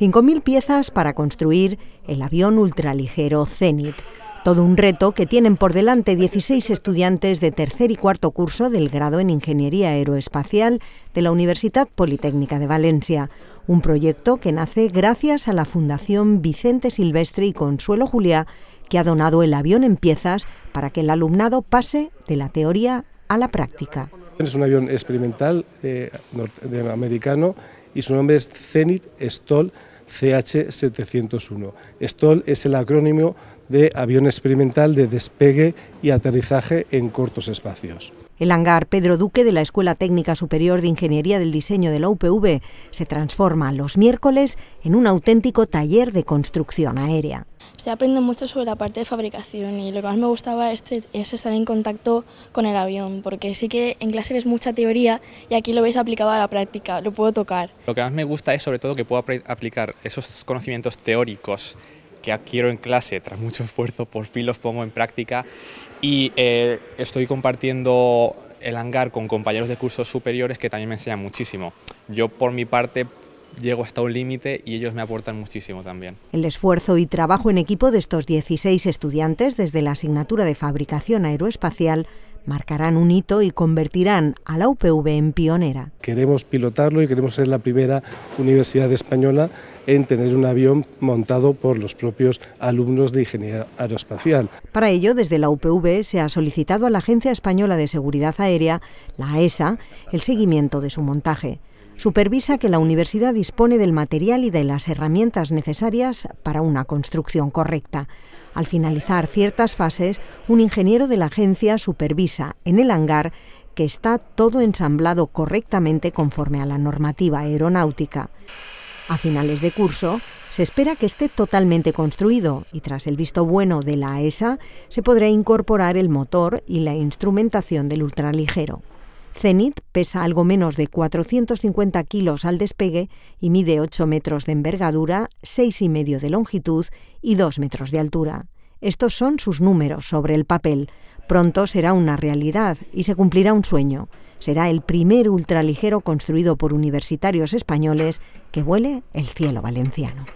5.000 piezas para construir el avión ultraligero Zenit. Todo un reto que tienen por delante 16 estudiantes de tercer y cuarto curso del grado en Ingeniería Aeroespacial de la Universidad Politécnica de Valencia. Un proyecto que nace gracias a la Fundación Vicente Silvestre y Consuelo Juliá, que ha donado el avión en piezas para que el alumnado pase de la teoría a la práctica. Es un avión experimental eh, americano y su nombre es Zenit Stoll CH701. STOL es el acrónimo de avión experimental de despegue y aterrizaje en cortos espacios. El hangar Pedro Duque de la Escuela Técnica Superior de Ingeniería del Diseño de la UPV se transforma los miércoles en un auténtico taller de construcción aérea. Se aprende mucho sobre la parte de fabricación y lo que más me gustaba es, este, es estar en contacto con el avión, porque sí que en clase ves mucha teoría y aquí lo veis aplicado a la práctica, lo puedo tocar. Lo que más me gusta es sobre todo que puedo aplicar esos conocimientos teóricos que adquiero en clase tras mucho esfuerzo, por fin los pongo en práctica y eh, estoy compartiendo el hangar con compañeros de cursos superiores que también me enseñan muchísimo. Yo por mi parte llego hasta un límite y ellos me aportan muchísimo también. El esfuerzo y trabajo en equipo de estos 16 estudiantes desde la asignatura de fabricación aeroespacial marcarán un hito y convertirán a la UPV en pionera. Queremos pilotarlo y queremos ser la primera universidad española en tener un avión montado por los propios alumnos de ingeniería aeroespacial. Para ello, desde la UPV se ha solicitado a la Agencia Española de Seguridad Aérea, la ESA, e el seguimiento de su montaje supervisa que la universidad dispone del material y de las herramientas necesarias para una construcción correcta. Al finalizar ciertas fases, un ingeniero de la agencia supervisa en el hangar que está todo ensamblado correctamente conforme a la normativa aeronáutica. A finales de curso, se espera que esté totalmente construido y tras el visto bueno de la ESA se podrá incorporar el motor y la instrumentación del ultraligero. Zenit pesa algo menos de 450 kilos al despegue y mide 8 metros de envergadura, 6,5 y medio de longitud y 2 metros de altura. Estos son sus números sobre el papel. Pronto será una realidad y se cumplirá un sueño. Será el primer ultraligero construido por universitarios españoles que vuele el cielo valenciano.